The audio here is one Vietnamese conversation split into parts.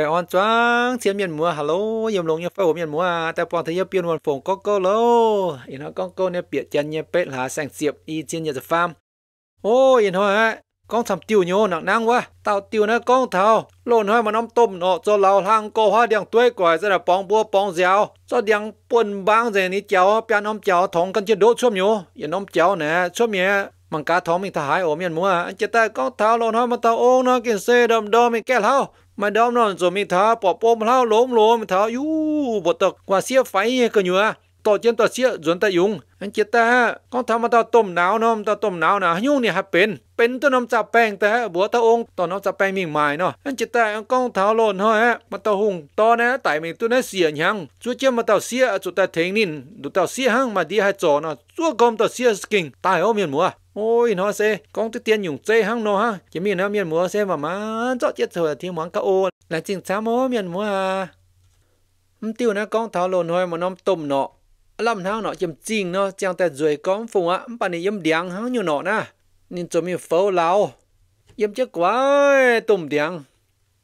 phải on choáng xiêm miền múa hello yếm lông yếm phải ôm miền múa แต่ปอนที่ยเปลี่ยนวันฝงก็ก็โลอีน้องก็ก็เนี่ยเปียจันเนี่ยเป็ดหาแสงเสียบอีเจียนเนี่ยจะฟาร์มโอ้ยน้อยฮะก้องทำติวโยหนักนั่งวะเต่าติวนะก้องเท่าโลนให้มันน้ำต้มเนาะจนเราทางก็ว่าเดียงตัวก่อยจะได้ปองบัวปองเสียวจนเดียงปนบางเจนี่เจ้าเปียน้ำเจ้าทองกันจะโดดช่วมโยอย่าน้ำเจ้าเนี่ยช่วมเนี่ยมังกาท้องมีทหารโอเมียนมัวอันจะแต่ก้องเท่าโลนให้มันเต่าโอ่งเนาะกินเซดำดอมีแก้เท่ามาดอมนอนสมิทาปอบปมเล่าล้มล้มทาอยู่บทตกกว่าเสียไฟกันอยู่อะต่อเจนต่อเสียสวนตะยุงอันเจตาก็ทำมาตาต้มหนาวน้อมตาต้มหนาวนะยุ่งเนี่ยฮะเป็นเป็นตัวน้ำจับแป้งแต่บัวตาองตอนน้ำจับแป้งมีงหมายเนาะอันเจตาก้องเท้าล้นเฮ้ยมาตาหุงตอนน้ไต่เมตัวนี้เสียยัง่วยเจ้ามาตาเสียจุดต่เทงนินดูตาเสียหังมาดีให้จอเนาะ่วยกอมตาเสียสกิงตายเอาเมียนมัว ôi nó xe con tự tiền dùng chơi hăng nó ha chỉ mình nó miền mùa xe mà má chót chết rồi thì món cá ô là chính xác mó miền mùa à không tiêu nó con thảo lồn hồi mà nó tôm nọ làm hăng nọ chìm chìm nó chẳng tại rồi con phùng á bạn này yếm điang hăng nhiều nọ na nên cho mình phâu lao yếm chết quá tôm điang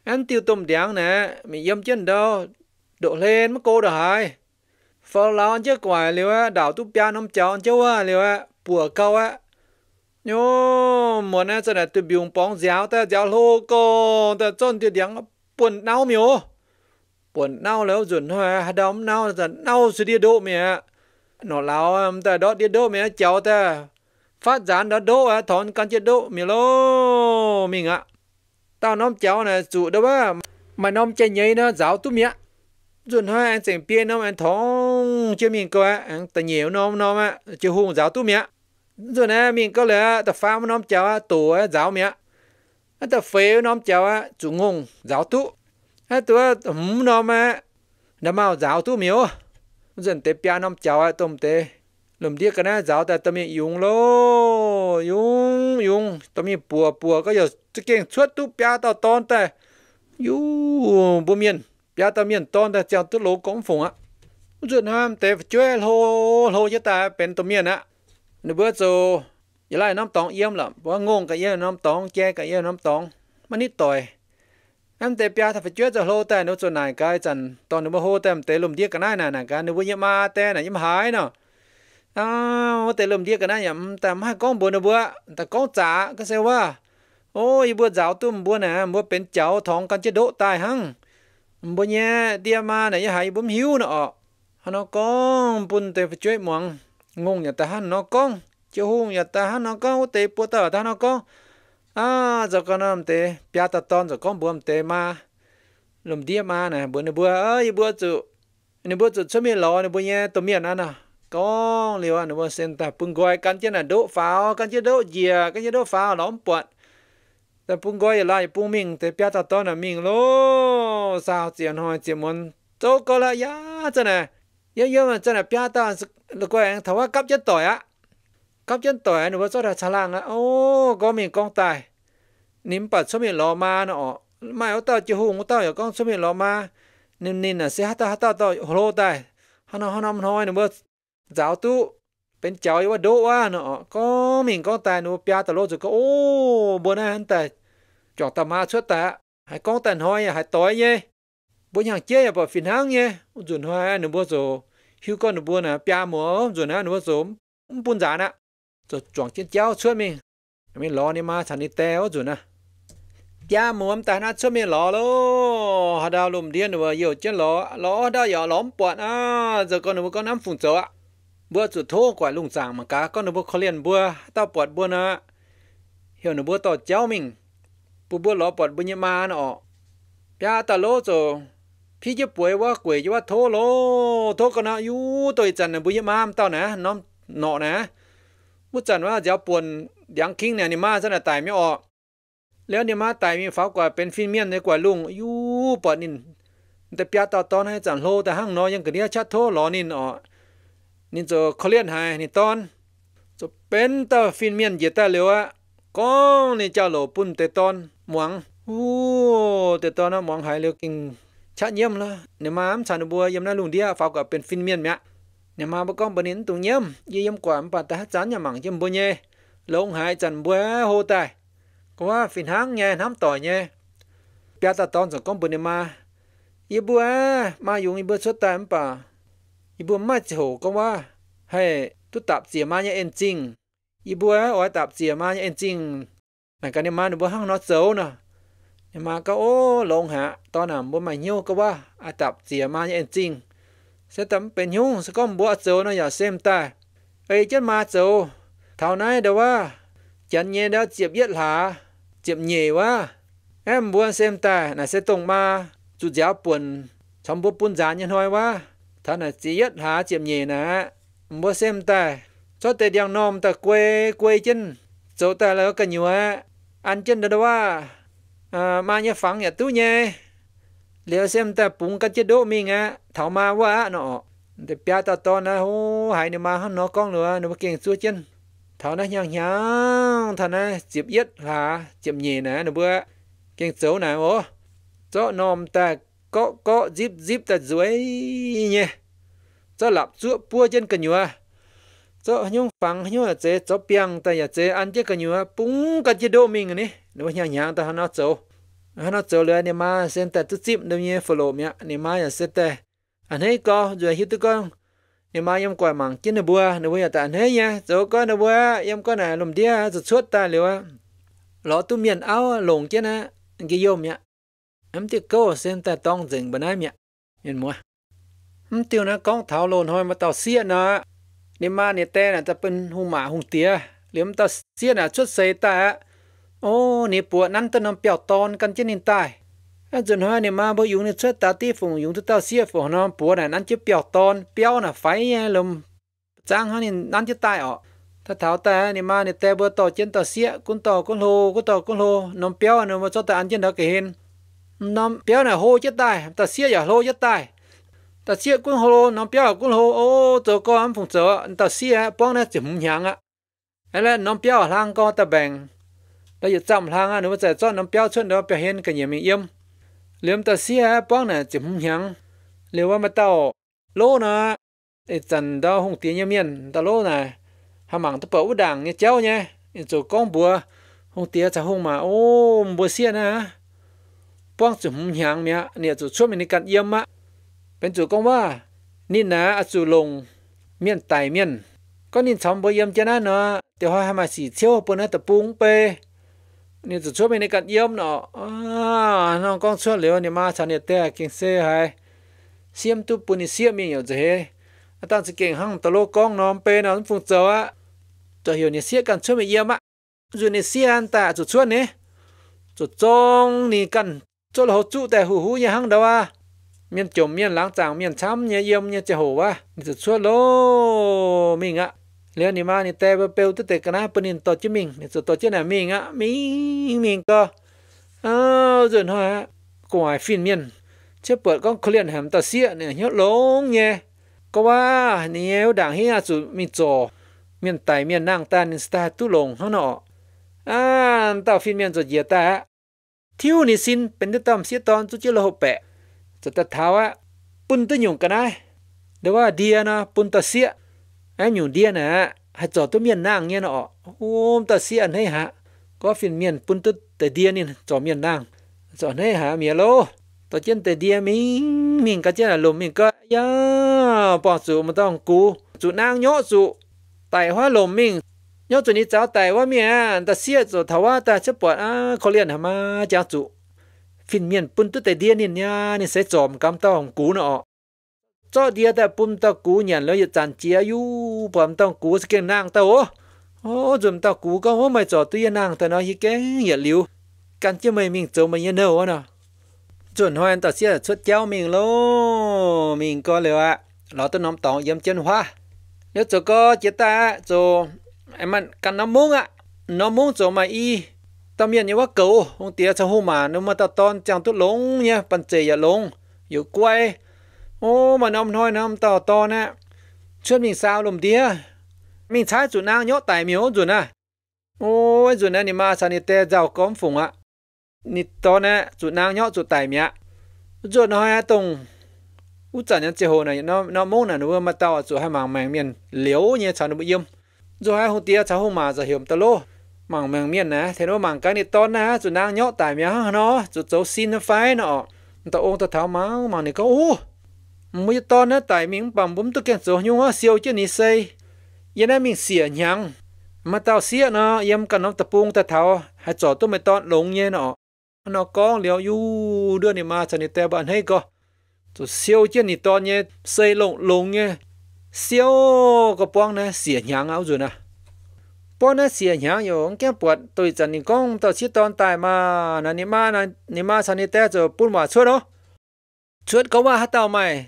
ăn tiêu tôm điang nè mình yếm chân đâu độ lên mất cô được hai phâu lao ăn chết quá liều á đảo tu bia nông cháu ăn cháu á liều á bùa câu á nhô mùa nay sẽ là từ biểu bóng giáo ta giáo lô ta chôn tiêu tiếng buồn nao miếu buồn nao แล้วจุนหัวดําเนาจะเนาสิดิโดเมียหนอลาวแต่ดอดิโดเมียเจ้าแต่ phát gián đó đô à thon căn chết đô mi lô mình ạ tao nom cháu này chủ đâu á mà nom chơi nhảy nó giáo tu mía dùn hoa anh sành pia nom anh thong chưa mình coi anh ta nhiều nom nom á chưa hùng giáo tu mía rồi nè mình có lẽ tập phá nó cháu tổ giáo mẹ tập phế nó cháu chủ ngôn giáo tụ à tổ hùng nó mà đã mau giáo tụ miếu dần tế pia nó cháu tôm tế lùm điếc cái nè giáo ta tôm mình yung lô yung yung, tôm mình bùa bùa có giờ cái kiện chuốt tụ pia tao tôn ta dù bùa miền pia tao miền tôn ta chào tụ lô cổng phùng á dân ham tế chơi lô lô cho ta bên tôm miền á nó bữa cho giờ lại năm tòng yếm lắm bữa ngon cái yếm năm tòng che cái yếm năm tòng mà nít tồi em tế pia thà phải cho lô tè nó cho này cái chân tòn nó hô tè em tế lùm điếc cái này này cái nó bữa yếm ma tè này yếm hái nó à tế lùm điếc cái này yếm mà con bữa nó bữa tè con trả cái xe quá ôi bữa giáo tụm bữa nè bữa bên cháu thong căn chế độ tài hăng bữa nhé tia ma này hãy bấm hiu nó nó có bún tè phải chơi ngung nhà ta hát nó con chứ hu nhà ta hát nó con tế bố ta ta nó con à giờ con làm tế bia ta ton giờ con buông tế mà lùm đĩa mà nè bữa này bữa ơi bữa chủ này bữa chủ chơi miếng lò này bữa nhé tôi miếng ăn à con liều anh à, bữa sen ta bưng gói cái chế là đỗ pháo cái chế đỗ dìa cái chế đỗ pháo lóng bọt ta bưng gói lại bưng miếng tế bia ta ton là miếng lô sao chuyện hỏi chuyện muốn chỗ có là ya chân này ya ya mà thế này bia ta lúc quay thấu cấp chân tỏi á cấp chân tỏi anh vừa cho ra xà lang á ô có mình con tài nín bật số miệng lò ma nó mai ở tao chưa hùng tao ở con số miệng lò ma nên nên là sẽ hát tao hát tao tao hồ lô tài hắn nó hắn nó nói nó bớt giáo tu bên cháu ấy đỗ quá nó có mình con tài nó pia tao lô rồi có ô bữa nay hắn tài chọn tao ma xuất tài hãy con tài hỏi hãy tối nhé bố nhàng chơi ở bờ phiền hang nhé dùn hoa nó bớt rồi ฮิวก็หนูบัวนะปยาหมอส่นนะหนูผสมปุ่นจานะจะจวงเจีนเจ้าช่วยมิไม่รอนี่มาฉันนี่แต้วส่วนนะปยาหมอมตาหน้าช่วยมิรอโลฮาดาวลมเดียนหนูเยี่ยวเจ้านรอรอได้อย่าล้อมปวดอ่ะจะก็หนูก็น้ำฝุ่นเจ้าบัวจุดโทกว่าลุงจางมังกาก็หนูบัวเขาเลียนบัวต้าปวดบัวนะเหี่ยวหนูบัวต่อเจ้ามิงปูบัวรอปวดบุญยมาเนาะปยาตาโลูจพี่จะป่วยว่ากวยจะว่าโทโลโทกนะยูตัวจันนยบุยมามเต้านะน้องเนาะนะมุจันว่าเจ้าปวนยังคิงเนี่ยนี่มาสนะตายไม่ออกแล้วเนี่ยมาตายมีฟ้ากว่าเป็นฟินเมียนในกว่าลุงยูปอนินแต่ปียต่อตอนให้จันโลแต่ห้างน้อยยังกระเดียชัดโทหลอนินอ๋อนินจะเขาเลียนหายนี่ตอน จะเป็นตาฟินเมียนเยต้าเลยวะก้องนี่เจ้าโหลปุ่นแต่ตอนหมวงอู้แต่ตอนนั้นหมวงหายเร็วกิงชาเยี่ยมละเนี่ยมามชานบัวยมนาลุงเดียฟาวกับเป็นฟินเมียนเมียเนี่ยมาบกองบนินตุงเยี่ยมเยี่ยมกว่าปาตาจันยามังเยี่ยมบุญเย่ลงหายจันบัวโฮตายก็ว่าฟินหางแง่น้ำต่อเย่ปียตาตอนสกองบุเนมายี่บัวมาอยู่อีบัวชดตายมป่าอีบัวมาโจก็ว่าให้ตุตับเสียมาเนี่ยเอ็นจริงอีบัวอ้อยตับเสียมาเนี่ยเอ็นจริงหลัการเนมาหนุบัวห้างนอเซลนะ mà có ô lông hạ to nằm bố mày nhiêu cơ ba à tập gì mà như anh chinh sẽ tắm bên nhung sẽ có bố chỗ nó giờ xem ta ấy chết mà chỗ thảo này đâu à chẳng nhé đã chịp yết hả chịp nhì quá em muốn xem ta là sẽ tông ma chú giáo buồn trong bố buôn giá nhân hoài quá thà là chỉ yết hả chịp nhì nè muốn xem ta cho tới đèn nom ta quê quê chân chỗ ta là có nhiều á ăn chân đâu đâu à Ờ, mà nhớ phẳng nhà tu nhé liệu xem ta bùng cái chế độ mình á thảo mà quá nó để bia ta to nó, hú hãy nữa mà nó con nữa nó kinh xua chân thảo nó nhàng nhàng thằng nó chịp yết hả chịp nhì nè nó bữa kinh xấu nè ô cho nòm ta có có zip zip ta dưới nhé cho lạp giữa bua chân cần nhua cho nhung phẳng nhua chế cho piang ta nhà chế ăn chế cần nhua búng cái chế độ mình này nó nhàng nhàng ta nó xấu hắn nó chỗ lừa niệm ma sen tại tu chim đâu như follow mía niệm ma giờ sen tại anh ấy có rồi hiểu tu con niệm ma em quay mảng chín nó bua nó bây ta anh ấy nhá rồi có nó bua em có này lùm đĩa rụt suốt ta liệu á lọ tu miền áo lồng chứ na cái yôm mía em tiêu câu sen tại tông dừng bên ấy mía em mua em tiêu nó con thảo lồn thôi mà tao xia nó niệm ma niệm tè là ta bên hung mã hung tía liếm tao xia là suốt xây ta ô bùa năn tao nằm bèo tòn căn chân nền tài anh dân hoa nè mà bữa dùng nè chết ta tí phùng dùng tao xia phùng nó bùa này năn chứ bèo tòn bèo là phải nha lùm hoa nè năn chứ tài ọ ta tháo ta nè mà nè tè bữa tò chân tò xia cũng tò cũng lô cũng tò cũng lô nằm bèo nè mà cho ta ăn chân đó cái hên nằm này hô chết tài ta xia giả lô chết tài ta xia cũng hô nằm bèo cũng hô ô tớ có ăn phùng tớ ta xia bóng nè chỉ mùng nhàng ạ ấy là nằm bèo ta bèng เราอยู่จำทางอ่ะหนูว่าจะจ้อนน้ำเปียวชนเราไปเห็นกันอย่างมีเอี่ยมเลี้ยมตาเสียป้องน่ะจิมยังเรียกว่ามาเต้าโลนะไอ้จันดาวหงเตียนเมียนตาโลน่ะหามังตะเปิดอุดังเนี่ยเจ้าเนี่ยไอ้จู่กองบัวหงเตียจะหงมาโอ้บัวเสียนะป้องจิมยังเนี่ยเนี่ยจู่ช่วยมันในการเยี่ยมอะเป็นจู่กองว่านี่นะอจูลงเมียนไตเมียนก็นินสอมบัวเยี่ยมเจ้านะเนาะเดี๋ยวเขาหามาสีเชี่ยวปนนะตะปุงเปนี่จะช่วยไปในการเยี่ยมเนาะน้องกองช่วยเหลือเนี่ยมาชาเนี่ยแต่เก่งเสียหายเสียมตุปุ่นเสียมีอยู่จะเฮตั้งสเก่งห้องตะโลกองน้องเป็นน้องฟงเจ้าอะจะเหี่ยวเนี่ยเสียกันช่วยไปเยี่ยมอะอยู่เนี่ยเสียอันตาจุดช่วยเนี่ยจุดจงนี่กันจุดหัวจุแต่หูหูยังห้องเดาว่าเมียนจมเมียนล้างจางเมียนช้ำเนี่ยเยี่ยมเนี่ยจะโหวะนี่จะช่วยโลมิงอะเลี้ยนี่มานี่แต่เปลวแต่กันนะปนินต่อจิมิงนี่สุดต่อจิน่มิงอ่ะมิงมิงก็อ้าวจนฮะกวายฟินเมียน เชื่อเปิดก็เคลียนแหมตะเสียเนี่ยเยอะลงเงก็ว่าเนี่ยด่างเฮียสุดมีจอเมียนไตเมียนนั่งตานินสตาตุลงเฮาเนาะอ่าต่อฟินเมียนจะเยียตาทิวนี่สินเป็นตวตอมเสียตอนจุจิลหะแปะจะตเท้าวะปุ่นตวหยงกันนะเดี๋ยวว่าเดียนะปุ่นตะเสีย anh nhủ điên à hạt giọt tôi miền nang nghe nọ hôm ta xiên hay hả có phiền miền pun tức tề điên nên giọt miền nang giọt hay hả mía lô tôi chân tề điên mình mình cái chân là lùm mình cơ ya bỏ rượu mà tao cú rượu nang nhó rượu tại hoa lùm mình nhó rượu đi cháu tại hoa mía ta xiên rồi thảo hoa ta chấp à khó liền hả mà cháu rượu phiền miền pun tức tề điên nên nha nên sẽ giọt cam tao cú nọ cho dia ta pum ta cú nhận lấy chan chia u, pum ta cú cái nang, ta ô ô dùm ta cú có ô mày cho tuy nang ta nó hi cái nhiệt liu căn chưa mày mình cho mày nhớ đâu nè chuẩn hoàn ta sẽ xuất cháu mình lô mình có liệu ạ nó tôi nóng tỏng yếm chân hoa nếu cho có chế ta cho em ăn căn nó muốn ạ nó muốn cho mày y tao miệng như quá cầu ông tiếc cho hôm mà nếu mà tao ton chẳng tốt lúng nha bàn chè giờ lúng yêu quay Ô mà nông thôi nông tỏ to nè. Chuyện mình sao lùm tía. Mình trái dù nào nhốt tại miếu dù nè. Ôi dù nè nì mà sao nì tê giàu cóm phùng ạ. Nì to nè dù nào nhốt dù tại miạ. Dù nó hai tùng. Ú chả nhân chế hồ này nó nó mông nè nó mà tao dù hai màng màng miền liếu nhé cháu nó bị yêm. Dù hai hồ tía cháu hồ mà giờ hiểm tao lô. Màng màng miền nè thế nó màng cái nì to nè dù nào nhốt tại miạ nó. Dù cháu xin nó phái nọ. Tao ôm tao tháo máu màng nì có mỗi to nó tại mình bằng bấm tôi kẹt số nhưng nó siêu chứ nị xây giờ này mình xỉa nhang, mà tao xỉa nó em cần nó tập buông tập tháo hay chỗ tôi mấy to lồng nhé nó nó có liệu yu đưa nị mà cho nị tè bạn hay co tôi siêu chứ nị to nhé xây lồng lồng nhé siêu có bong nè xỉa nhang áo rồi nè bọn nó xỉa nhang rồi, ông kia bột tôi chân ni công tôi chỉ tồn tại mà nà ni ma nà ni ma sao ni té rồi bún mà chuột đó chuột có ba hát tao mày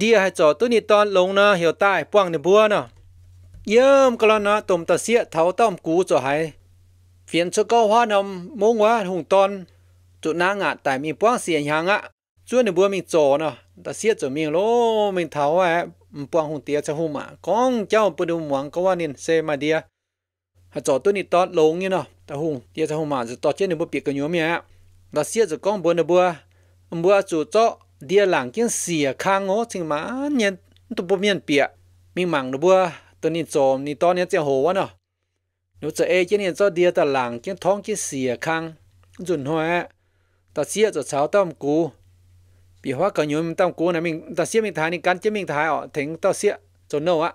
dia hai cho tu ni ton long na hiểu tai puang ni bua na yếm cái lần na tôm ta xia tháo tôm cú cho hai phiền cho câu hoa nằm mông hoa hùng ton chỗ na ngạ tại mình puang xia hàng ạ chuyện này bữa mình chỗ na ta xia chỗ mình lô mình tháo à puang hùng tia cho hùng mà con cháu bữa đường muang có hoa nên xe mà dia hai cho tu ni ton lông như na ta hùng tia cho hùng mà giờ to trên này bữa biệt cái nhóm nhé ta xia chỗ con bữa này bữa bữa chủ chỗ dia lang kiên xìa khang ngó chừng má nhiên tụ bộ miên bịa mình mảng nó bua tụ nhìn zoom, nhìn to nhìn chèo hồ quá nọ nếu chờ ai chơi nhìn cho dia ta lang kiên thong kiên xìa khang dùn hoa ta xìa cho cháu tâm cú bị hoa cả nhiều mình tâm cú này mình ta xìa mình thái nên cắn chứ mình thái ở thành ta xìa cho nâu á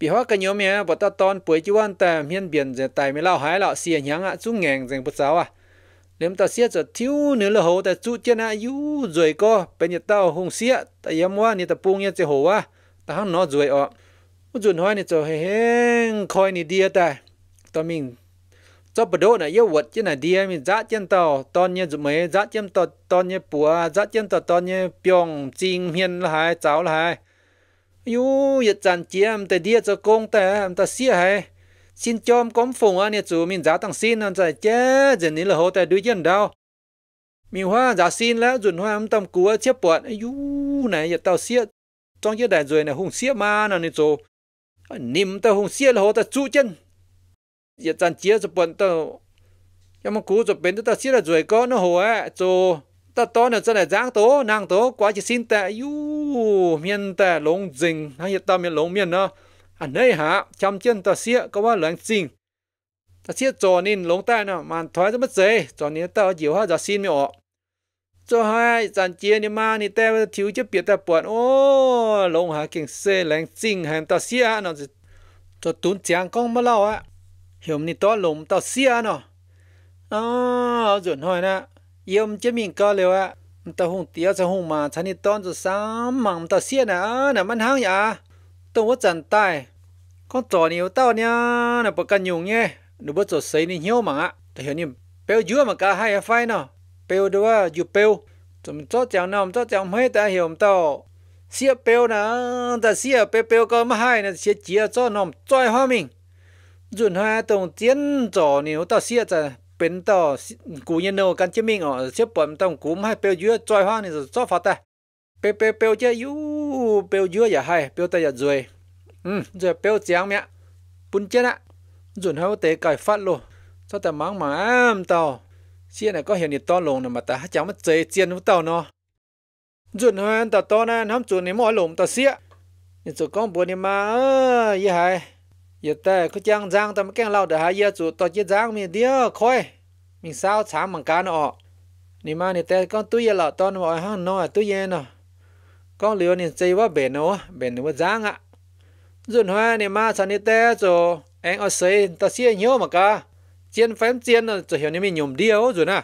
bị hoa cả nhiều mẹ bọn ta ton buổi chú ăn ta miên biển giờ tài mới lao hái lọ xìa nhang á chú ngẹn dành bút giáo à nếu ta xiết cho thiếu nữa là hồ ta chú chân à yu rồi co bên nhà tao không xiết ta yếm hoa ni ta buông nhật chơi hồ à ta hăng nó rồi ọ chuẩn hoa ni cho hề hề coi ni đi ta ta mình cho bờ đỗ này yêu vật chứ này đi mình dắt chân Tao, toàn nhà dùng mấy dắt chân tao, toàn nhà bùa dắt chân tao, toàn nhà piong chinh hiền là hai cháu là hai yu yết chăn chiếm ta đi cho công ta ta xia hai xin chom cóm phùng anh nhé chú mình giá tăng xin anh chạy chế giờ ní là hô tại đuôi chân đau, mình hoa giá xin lá dùn hoa âm tâm cúa chép bọn ấy này giờ tao xiết trong chiếc đại rồi này hùng xiết mà nè nhé chú nìm tao hùng xiết là hô tao chú chân giờ chăn chia cho bọn tao nhưng mà cú cho bên tao xiết là rồi có nó hồ á chú ta to nữa cho này giang tố nàng tố quá chỉ xin tệ yu miên tệ lông rừng hay hiện tao miên lông miên nó อันนี้หาจำเจนตาเสียก็ว่าเหลืองจริงตาเสียจอนินลงใต้น่ะมันถอยจะไม่เจจอนี้เต้าเหียวหะาจะซีนไม่ออกจอให้จันเจียนี่มานี่แต่ว่าทิวจะเปียนแต่ปวดโอ้ลงหาเก่งเสแหลงจริงแห่งตาเสียเนาะจอตุนเจียงกองมาเล่าอะเหี่ยมนี่ต้อลมตาเสียเนาะอ๋อจนหอยนะเยี่ยมจะมีก็เลยว่นตาหงเตียวจะหงมาฉันนี่ต้อนจะสามมังตาเสียนะนะมันห้างอย่า tôi chẳng tai con trò nhiều tao nha là bậc căn nhung nhé nó bắt trò xấy nên hiếu mà á, thì hiểu nhầm bèo dứa mà cả hai phai nọ bèo đó dù bèo chúng cho chàng nào cho chàng mấy ta hiểu tao xia bèo nè, ta xia bèo bèo có mà hai nè xia chia cho nòm choi hoa mình dùn hai tổng chiến trò nhiều tao xia ta bên tao cú nhân đâu căn chế mình ở xếp bẩm tao cúm hai bèo dứa choi hoa nè, rồi cho phát ta bèo bèo bèo chứ yu bèo dưa giờ hay bèo tay giờ rồi ừ rồi bèo chém mẹ bún chết á rồi hao tế cài phát luôn cho ta mang mà em tao xe này có hiện nhiệt to lồng mà ta chẳng mất chế chiên với tao nó rồi hơn ta to nè nắm chuột này mỏi lồng ta xe nhưng chuột con buồn này mà ơi hay giờ ta có trang giang ta mới kẹn lao để hai giờ chuột tao chết giang mình đi khôi mình sao chả bằng cá nọ นี่มาเนี่ยแต่ก็ตู้เย็นละตอนว่าห้างน้อยตู้เย็นเนาะ con liều nên chơi quá bền nó bền nó giang ạ dùn hoa này mà sao đi té cho anh ở xây ta xia nhiều mà cả chiến phém chiến là cho hiểu nên mình nhổm điếu rồi nè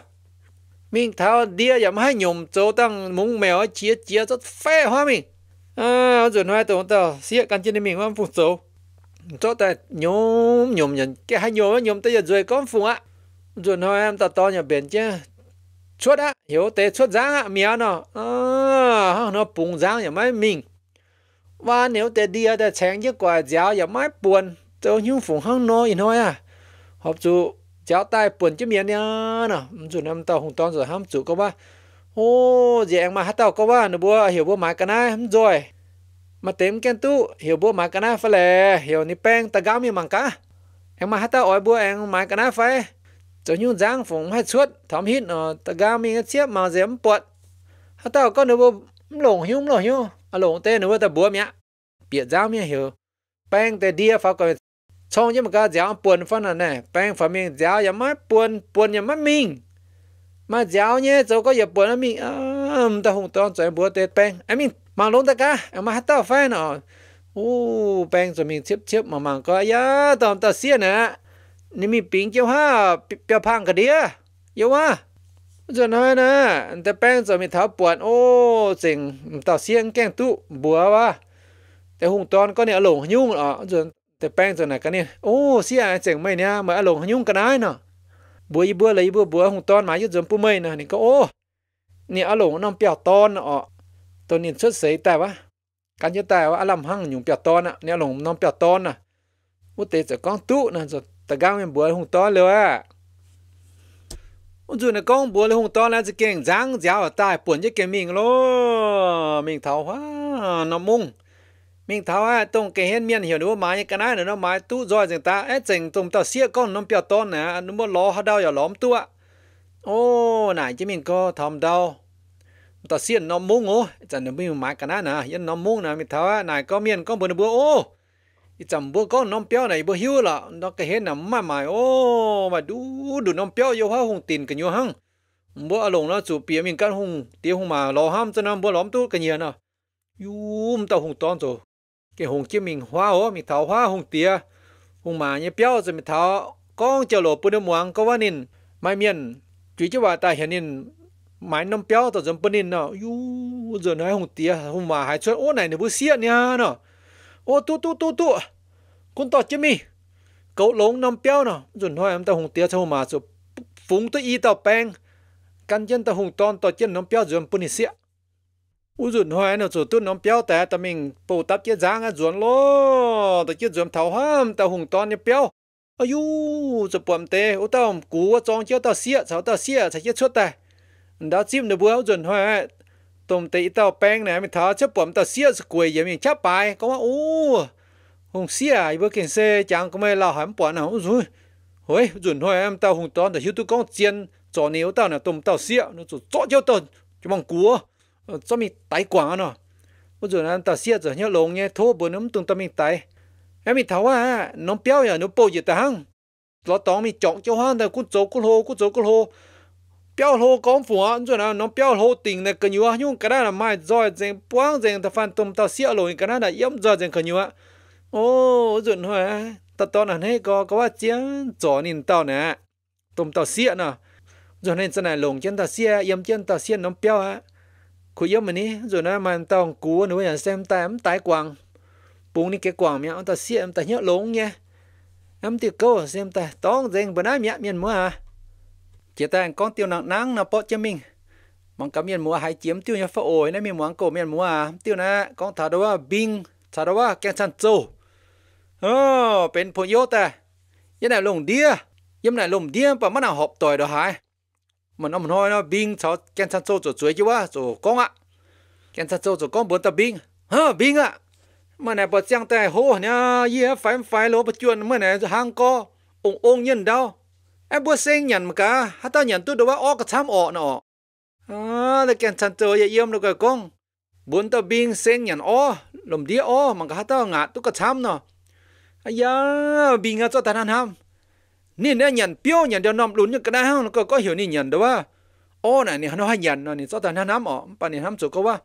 mình tháo đĩa giảm hai nhổm chỗ tăng múng mèo chia chia rất phê hoa mình à rồi nói tụi tao xia căn trên mình không phục số chỗ ta nhổm nhổm nhận cái hai nhổm nhổm tới giờ rồi con phục ạ rồi nói em ta to nhà biển chứ chuột á hiểu tế chuột giang á mía nó nó bùng giang giờ mới mình và nếu tế đi ở chén chiếc quả giáo giờ mới buồn tôi nhung phùng hăng nó gì nói à học chú giáo tay buồn chứ miệng nó chú năm tàu hùng rồi ham chú có ba ô dẹn mà hát tàu có ba nó bua hiểu bua mà cái này rồi mà tém ken tu hiểu bua mà cái na phải lệ hiểu ni peng ta gam như mang cá em mà hát tàu ỏi bua em mà cái na phải cho nhu giang phùng hai suốt thám hít nó ờ, ta ga mình cái xếp mà dám bọt hát tao có nếu lồng hiu lồng hiu à lồng tên nếu ta búa mẹ biệt giáo mẹ hiểu bang tê dia phá coi xong nhưng mà cái giáo buồn phân là nè bang phá mình giáo nhà mắt buồn buồn nhà mắt mình mà giáo nhé cháu có nhà buồn là mình à ta hùng tao cho em búa tê bang em mình mà lồng ta cá em mà hát tao phải nó ô bang cho mình chip chip mà mà có ya dạ, tao ta xia nè นี่มีปิงเจ้าห้าเปียพังกะเดียเยาว่าจะน้อยนะแต่แป้งจะมีเท้าปวดโอ้สิ่งต่อเสียงแกงตุบัววะแต่หุงตอนก็เนี่ยหลงยุ่งอ่ะจนแต่แป้งจะไหนกันเนี่ยโอ้เสียเจ๋งไม่เนี่ยมาหลงยุ่งกันได้เนาะ บัวยีบัวเลยบัวบัวหุงตอนหมายยึดจนปุ้มไม่นะนี่ก็โอ้เนี่ยหลงน้องเปียกตอนอ่ะตัวนี้ชุดใสแต่วะการจะแต่ว่าอารมณ์หั่งอยู่เปียกตอนอ่ะ เนี่ยหลงน้องเปียกตอนอ่ะวุ้เตจะก้องตุนะจน ta gao em bùa hung to lừa á, ông chủ này công bùa hung to là chỉ kẹn giang giáo ở tai buồn chứ kẹn mình lô mình tháo hóa nó mung mình tháo á, tông cái hen miên hiểu nữa mái cái này nó mái tu rồi chúng ta ấy chỉnh tông ta xia con nó bèo to nè nó muốn lo hết đau giờ lõm tu ạ ô này chứ mình có thầm đâu ta xia nó mung ô chẳng được mình mái cái này nè yên nó mung nè mình tháo á, này có miên có bùn bùa ô con béo béo này là nó cái hết mãi mãi ô mà hoa hùng cái nó kia mình hoa ó mình tháo hoa hùng tía hùng mà như béo rồi mình tháo con chờ lộ bữa muang có vấn nín mai miền chỉ cho bà ta hiện nín mãi năm béo tao dám bữa nín nọ yu giờ nói hùng tía hùng mà hai chuyện ô này nó bữa xiết nha nọ ô tu tu tu tu con tỏ chứ mi cậu lống năm béo nọ dùn hoa em ta hùng tiếc cho mà số phúng tới y tao bang căn chân ta hùng ton tỏ chân năm béo dùn bún xịa u dùn hoa nó số tu năm béo tại ta mình bồ tắp chết giang á dùn lô ta chết dùn thảo ham ta hùng ton nhập béo ai u giờ bầm tê u tao cú ô trong chiếu tao xịa cháu tao xịa cháu chết suốt ta đã chim được bữa dùn hoa tôm tê tao bang nè mình tháo chấp bẩm tao xia sự quỳ vậy mình chấp bài có mà u hùng xia à, bữa kiện xe chẳng có mấy lao hẳn bọn nào rồi hối dùn thôi em tao hùng tao để hiếu tôi con chiên cho nếu tao nè tôm tao xia nó rồi ờ, cho tao cho bằng tái quảng nó bây giờ em tao xia rồi nhớ lồng nhé thô bữa nấm tung tao mình tái em mình tháo à nó béo giờ à, nó bồi gì tao hăng lo tao mình chọn cho hoang tao cũng chỗ cũng hô cũng chỗ cũng hô biểu công phu nó 标头光谱啊，你说那那标头顶的个牛啊，用个那那买做人帮人的饭东到小路，个那那也做人个牛啊。哦，准会啊，到到那那个个话讲做人到呢，东到小呢，rồi nên thế này lồng chân ta xe yếm chân ta xe nó béo á cứ yếm mình đi rồi nó mà tao cú nữa là xem ta em tái quang, bụng đi cái quang miệng, ta xe em ta nhớ lồng nha em tiêu, câu xem ta tao rèn bữa nay miệng miền mua à chỉ ta con tiêu nặng nắng nó bớt cho mình mong cảm nhận mua hai chiếm tiêu nhớ phá ổi nên mình muốn cổ miền mua à tiêu nè con thả đó bing thả đó kẹn sàn châu ờ bên phụ yếu ta cái này lùng đĩa cái này lùng đĩa và mất nào hộp tuổi đó hai mình ông nói nó bing cháu kẹn sàn châu cho chuối chứ quá cho con ạ kẹn sàn châu cho con bốn tập bing ha bing ạ mà này bật sang ta hô nhá, yeah phải phải lỗ bật chuyện mà này hàng co ông ông nhân đâu ไอ้บัวเซ็งหยันมกะฮัตตาหยันตัวเดว่าออกกระทำออกเนาะอ๋อแล้วแกนชันเตอร์เยี่ยมลูกกงบุญตะบิงเซ็งหยันอ๋อลมเดียอ๋อมันก็ฮัตตางะตุกกระทำเนาะอ้ยาบิงอ่ะจะทานทำนี่เนี่ยหยันเปียวหยันเดียวนอมลุนยังกระด้างแล้วก็ก็เหี่ยวนี่หยันเดว่า อ๋อน่ะนี่ฮันว่าหยันเนาะนี่จะทานทำอ๋อปานี่ทำสุก็ว่า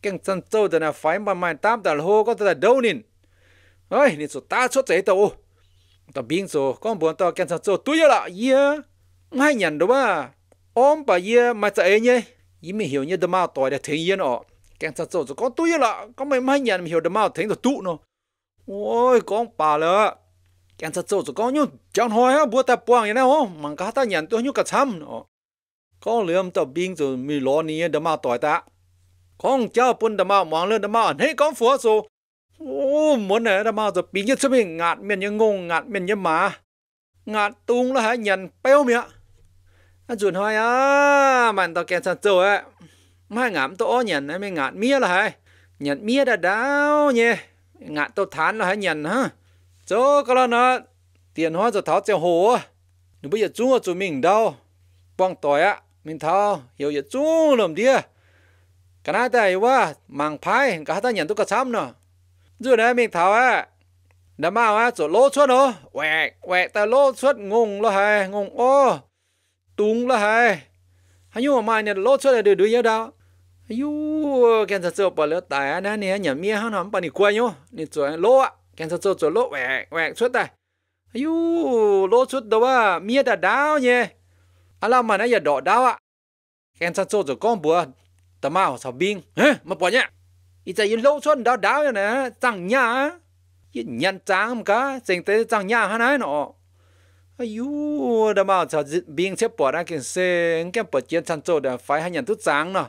แกงชันเตอร์แต่น่ะไฟมันมาตามแต่โหก็แต่เดานินเฮ้ยนี่สุดตาสุดใจตัวตบิงโซก็บวนต่อแกนสันโซตัวเยอะละเยอะง่ายหยันดูว่าอ้อมปะเยอะมาจะเอเนี่ยยิ่ไม่เหี่ยวเนี่ยดมาต่อเดี๋ยวถึงเยอะเนาะแกนสันโซจะก็ตัวเยอะละก็ไม่ไม่หยันไม่เหี่ยวดมาถึงตัวตุเนาะโอ้ยกองป่าเลยแกนสันโซจะก็ยุ่งจังหอยฮะบัวแต่ปวงอย่างนั้นโอ้มังกาตาหยันตัวยุ่งกระช้ำเนาะก็เลื่อมตบิงโซมีล้อนี้ดมาต่อยตาของเจ้าปุ่นดมาหวังเรื่องดมาให้กองฝัวโซ ô muốn nè đã mà rồi, bị nhất sẽ mình ngạt miền như ngông ngạt miền như má ngạt tung là hãy nhận béo miệng anh chuẩn hoài á màn tao kẹt sạt rồi ấy mai ngảm tao nhận ấy mới ngạt mía là hãy nhận mía đã đau nhé ngạt tao thán là hãy nhận ha chỗ cái là nó tiền hoa giờ tháo treo hồ nhưng bây giờ chúng ở chỗ mình đâu Quăng tỏi á mình tháo hiểu giờ chúng làm đi cái này tại vì màng phái cái ta nhận tôi có sắm nữa rồi nè mình thảo á đã mau á chỗ lỗ xuất nó quẹt quẹt ta lỗ xuất ngùng lo hay ngùng ô tung lo hay hay nhưng mà này, lỗ xuất là được đứa nhớ đâu yêu cái sao chỗ bỏ lỡ tài nè này nhà mía hắn hắn bỏ đi quay nhá nè chỗ lỗ á cái sao chỗ chỗ lỗ quẹt quẹt xuất ta yêu lỗ xuất đâu á mía đã đau nhỉ, anh làm mà nó giờ đỏ đau á cái sao chỗ chỗ con bùa tao mau sao bing hả mà bỏ nhá อีจะยินโลชนดาวดาวนะจังหญ้ายินยันจางมกะเสียงเตจังหญ้าฮะนะเนาะอายุดมาจะบิงเชปอดนะกินเซงแกปอดเจียนชันโจดไฟให้ยันทุจางเนาะ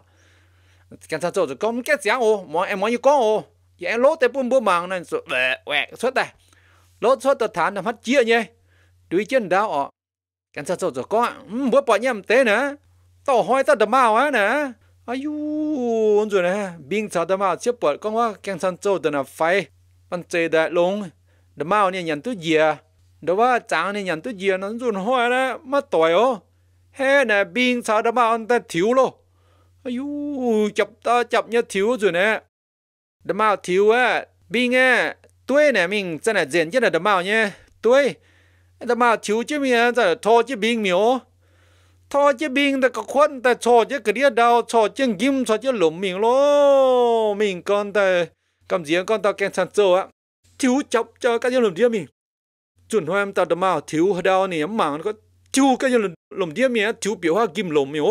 กันชันโจจะก้มแกเสียงโอ้มอเอ็มออยู่ก้อโอ้ยังโลแต่ปุ่มบัวมังนั่นสุดแหวกสุดแต่โลสุดตัวฐานทำฮัดเจียเนี่ยดูเจียนดาวอ๋อกันชันโจจะก้อบัวปอดเนี่ยมเตนะต่อห้อยต่อดมาไว้นะ 아유 언제 네 빙차다마 쳇벌 꽝와 깽산 쪼드나 파이 반제다 롱 đma này nhận tôi dìa đó ba chàng này nhận tôi dìa nó run hoa nè mà tội ô he nè biên sao đó ba anh ta thiếu lo ayu chập ta chập nhá thiếu rồi nè đó ma thiếu á e, biên á e, tuổi nè mình chân là diện chứ là đó ma nhé tuổi đó thiếu chứ mình e, là thô chứ biên miếu ทอจะบิงแต่ก็ควนแต่ชอจะกระเดียดาวชอจะยิ้มชอจะหลุมมิงโลมิงก่อนแต่กำเสียงก่อนตาแกงชันโจอะทิวจับเจอก็ยังหลุมเดียมีจุนหอยมตาดมาทิวดาวเนี่ยหมางก็ทิวก็ยังหลุมเดียมีทิวเปียวว่ากิมหลุมมิโอ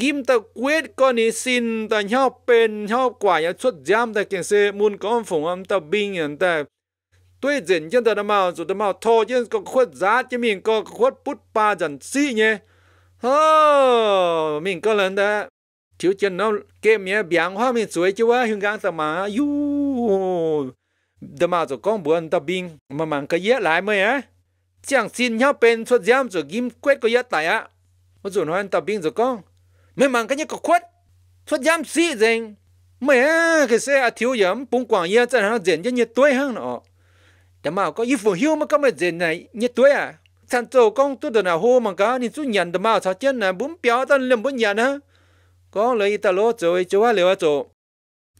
กิมตะเวทก็นี่สินแต่เฮาเป็นเฮากว่าอย่าชุดยามแต่เกงเซมุนก้อนฝงอําตะบิงอย่างแต่对人家的嘛，做的嘛，头人个活杂，这面个活不巴人死呢。hơ mình có lần đã chiếu chân nó kê mía biang hoa mình suối chứ quá hương gang mà yu đâm mà rồi con buồn ta bình mà mang cái yết lại mới á chẳng xin nhau bên xuất giam rồi kim quét cái yết tại á mà rồi nói ta rồi con mày mang cái nhớ có quét xuất giam xí rèn mày á cái xe thiếu yếm bung quảng yết cho nó rèn cho nhiệt tuổi hơn nọ đâm mà có y phù hiu mà có mà rèn này nhiệt tuổi à าานนจกกงตััดม咱做工做的那好嘛个，你做人的嘛，他艰难不表达人不人呢？讲了一大罗做，做啊了啊做，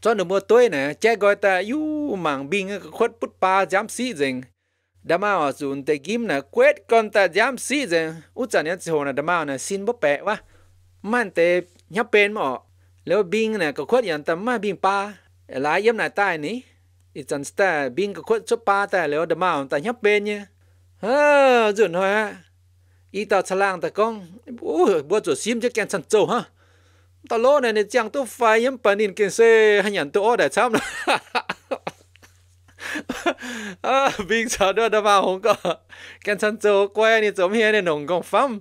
做那么ล呢，结果他又忙病，快不ะ g i จ m 死人。ดมาว่าสุนแต่กิมนะเควดกอนต่จัมซีเจอุจนานี่สโหนะดมานะสินบ่แปะวะมันแต่ยับเป็นหมอแล้วบิงนะก็คดยันแต่มาบิงปาหลายย่ำหน้าใต้นี่อีจันสตาบิงก็ควดชปาแต่แล้วดมาแต่ยับเป็นเนี่ย ha chuẩn hoa ý tao xà lang ta con bố bố chỗ sim chứ kèn sẵn châu ha tao lô này này chẳng tôi phải yếm bản in kèn xe hay nhận tôi để chăm à bình sợ đưa đà vào không có kèn sẵn châu quay này giống như này nồng con phâm,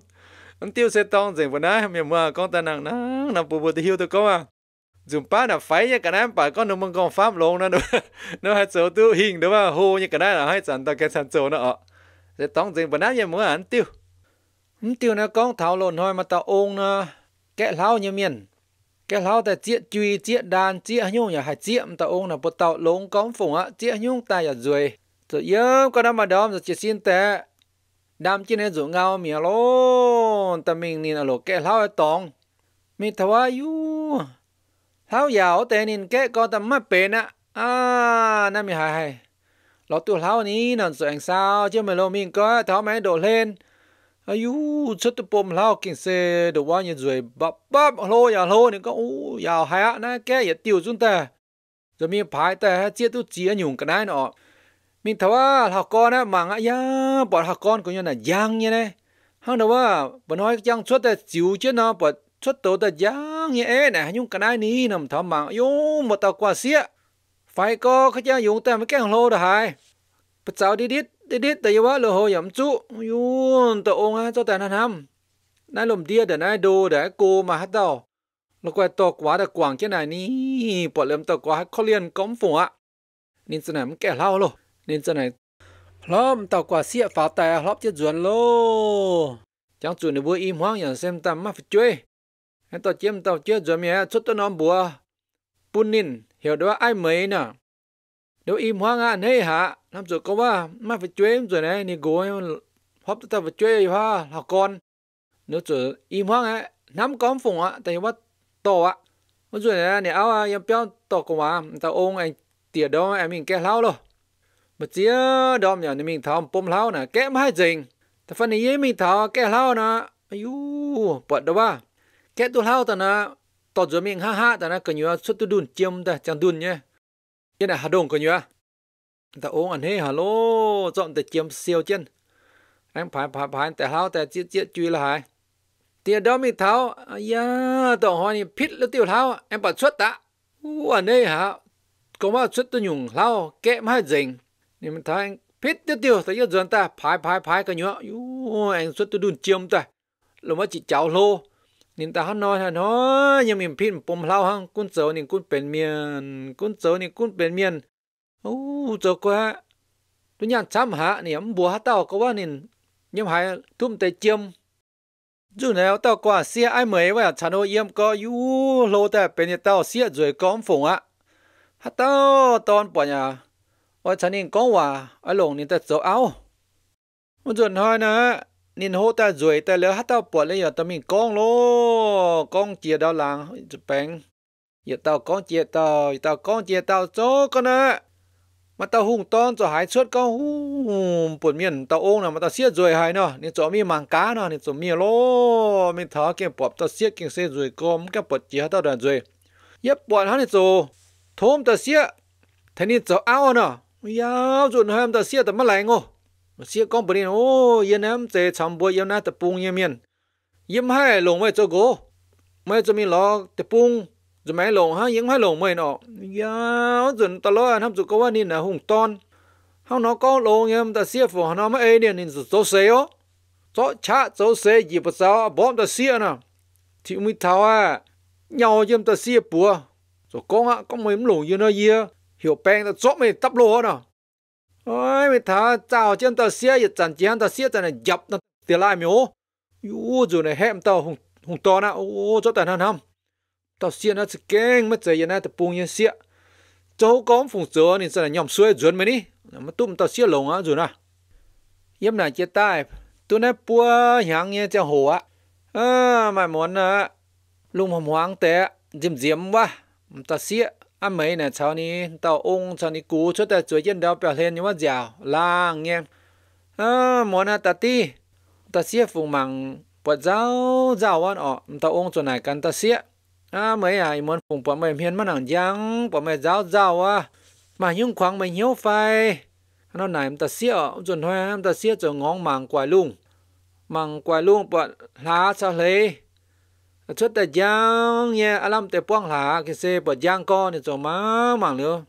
ông tiêu xe tông dành vừa nãy mẹ mà con ta nặng nắng nằm bù bù thì hiu tôi à. có à dùng pa là phải như cái này bà con nó mong con pháp luôn nó nó hai chỗ tu hình đúng không hô như cái này là hai sản ta cái sản chỗ nó ờ thế tông dừng bữa nay mua ăn tiêu ăn tiêu nó con thảo lộn thôi mà tao ôn nó kẹt lao như miền kẹt lao tại chia chui chia đàn chia nhung nhà hải chia tao ôn là bột tao lốn con phùng á chia nhung ta nhà dưới rồi nhớ có đám mà đom rồi chỉ xin tệ đám chỉ nên rủ ngao mía lô ta mình nên là lộ kẻ lao tông mình thua yu lao giàu tệ nên kẻ con ta mất bền á à nam mi hai hai nó tụi lão ní nó rồi anh sao chứ mày lo mình có tháo máy đổ lên ai u chút tụi bom lão kinh xe đồ quá nhìn rồi bắp bắp lô nhà lô nên có u giàu hay á na cái giờ tiêu chúng ta rồi mình phải ta chia tụi chia nhung cái này nọ mình thấu à học con á mà ngã ya bọn học con cũng như là giang như này hăng đâu à nói giang xuất ta chịu chứ nó bọn xuất tổ ta giang như ấy này nhung cái này nằm thắm mà yo một tàu qua xía ไฟก็เขาจะอยู่แต่ไม่แก้งโลดหายปะเจ้าดิดิดดิดิดแต่ยว่าเลโหยำจุยูนตะองคะเจ้าแต่นั่นทำนายลมเดียเดี๋ยวนายดูเดี๋ยกูมาฮัดเต้าแล้วก็ตกว่าแต่กว่างแค่ไหนนี่ปลดเริ่มตกว่าเขาเรียนก้มฝัวนินสนามแก่เล่าโลนินสนามพร้อมตกว่าเสียฝาแต่พร้อมจะจวนโลจังจุนในบัวอิมห้องอย่างเซมตามมาฟิจ้วยให้ต่อเจียมต่อเจียจวนเมียชุดต้นน้องบัว punin hiểu đó ai mấy nè nếu im hoa ngạn hay hả làm rồi có ว่ามาไปช่วย rồi này นี่กูให้มันพบแต่ไปช่วยอยู่ฮะหากอนนึกถึงอีมห้องไงน้ำก้อนฝงอ่ะแต่ว่าโตอ่ะมันส่วนนี้เนี่ยเอาอ่ะยังเปี้ยวโตกว่าแต่องค์ไอเตี๋ยดอมไอมิงแก่เล้าหรอมาเจียดอมอย่างนี้มิงเท้าปมเล้าน่ะแก่ไม่ให้จริงแต่ฟันนี้ยังมิงเท้าแก่เล้านะอายุปวดด้วยว่าแก่ตัวเล้าแต่นะ tọt giờ mình ha ha ta na cái nhua xuất tu đun chiêm ta chẳng đun nhé cái này hà đông cái nhua ta ôm anh hê hà lô chọn để chiêm siêu chân anh phải phải phải แต่เท้าแต่เจี๊ยเจี๊ยจุยละหายเตียดอมีเท้าอ้ยาต่อหอยนี่พิษแล้วติวเท้าแอมปัดชดตะวันนี้ฮะก็ว่าชดตัวหยุ่งเท้าแกะมาจริงนี่มันท้ายพิษเดียวแต่ยอดจนตาพายพายพายกันเยอะยูเองชดตัวดุนเจียมตาหรือว่าจิตเจ้าโลนินตาฮันนอยฮันฮอยยังมีพินปมเล่าหังกุ้นเจ้านี่กุ้นเป็นเมียนกุ้นเจ้านี่กุ้นเป็นเมียนโอ้เจ้าก็ตุนยันช้ำหาเนี่ยบัวฮะเต้าก็ว่านินยังหายทุ่มแต่เจียมจู่แล้วเต้าก็เสียไอ้เหมยว่าชานโอเยี่ยมก็ยู่โลแต่เป็นเต้าเสียจวยก้อมฝงอะฮะเต้าตอนป่อยาว่าชานินก็ว่าไอ้หลงนี่แต่เจ้าเอามันจนหอยนะ nên hô ta rồi ta lỡ hát tao bỏ lấy giờ tao mình con lô con chia đau làng bèn giờ tao con chia tao giờ tao con chia tao số con ạ mà tao hùng ton cho hái suốt con hùng bột miền tao ôm là mà tao xiết rồi hái nọ, nên cho mi mang cá nọ, nên chỗ mi lô mình thở kia bọt tao xiết kia xe rồi con cái bọt chia tao đàn rồi yếp bọt hắn nên cho, thôm tao xiết thế nên cho áo nọ, yao rồi hai tao xiết tao mất lạnh ô mà xia con ô yên em chế chăm bùa yên nát tập bung yên miên yên hai lồng mấy cho gỗ mấy cho mình lo tập bung rồi mấy lồng ha yên hai lồng mấy nọ ya dần ta lo anh có vấn nên là hùng ton hao nó có lồng em ta xia phù nó mới ấy nên nên số xe ó số cha số xe gì bớt sao bom ta xia nè thì mới thao à nhau yên ta xia bùa rồi con á con mấy lồng yên nó yên hiểu bèn ta chốt mấy tấp lô nè ôi mày thà chào chân tao xe giờ chẳng chén tao xe chẳng này dập nó tiền lại mày ô u rồi này hẹm tao hùng hùng to na ô cho tao hàn hâm tao xe nó sẽ keng mất giấy này tao buông yên xe cháu có phùng sữa nên sao là nhom xuôi duyên mày đi mà tụm tao xe lồng á rồi na yếm này chết tai, tôi nói bua hàng nghe cho hồ á à mày muốn à lùng hầm hoang té diêm diêm quá ta xịa mấy cháu cháu ní ní cú cho biểu hiện như nghe. à muốn là ta đi ta xia phụ măng bữa rau rau ăn ọ ta ông chỗ này cần ta xia à mấy à, muốn phụ bữa mày hiền mà nàng giang bữa mày rau rau à mà những khoáng mày hiếu phai nó này ta xia chuẩn hoa ta xia cho ngóng măng quài lung măng quài lung bữa lá sao lấy 出的江耶，阿拉们在帮下，可是把江高呢做嘛忙了，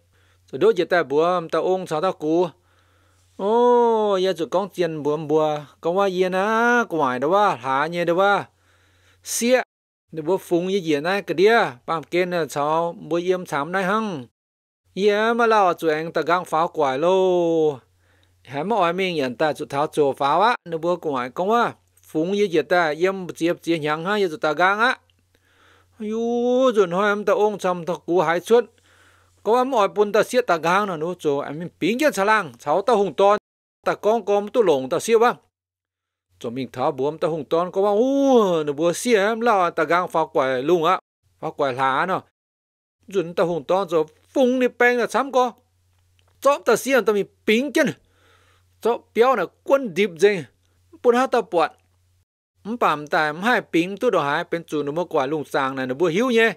做多些在播，在翁朝到古，哦，也做讲 tiền bùa bùa, có ว่าเย็นนะกวายเด้อว่าหาเย็นเด้อว่าเสียเดี๋ยวฟุ้งเย็นนะกระเดียปามเกณฑ์เนี่ยชาวบัวเยี่ยมสามนายหังเยี่ยมาเล่าจวงตะกังฟ้ากวายโลแหมอ้อยมีเงินแต่จุดเท้าจัวฟ้าวะเดี๋ยวบัวกวายก็ว่า phúng như je ta yem chiep chi nhang ha ye ta gang á yu jun ho em ta ong chăm ta cú hai chuột có am oi pun ta siết ta gang nó nu cho em min ping ye chalang cháo ta hùng ton ta con con tu lồng ta siết ba cho mình tháo buồm ta hùng ton có ba u nó bùa siết em lao ta gang phá quậy lung á phá quậy lá nó jun ta hùng ton cho phúng ni peng là chấm co chóp ta siết ta mình ping chân chóp béo là quân điệp gì pun ha ta bọt มป่ามแต่มให้ปิงตัวดอกหายเป็นจูนมกว่าลุงสางนั่นบัวหิวเนี่ย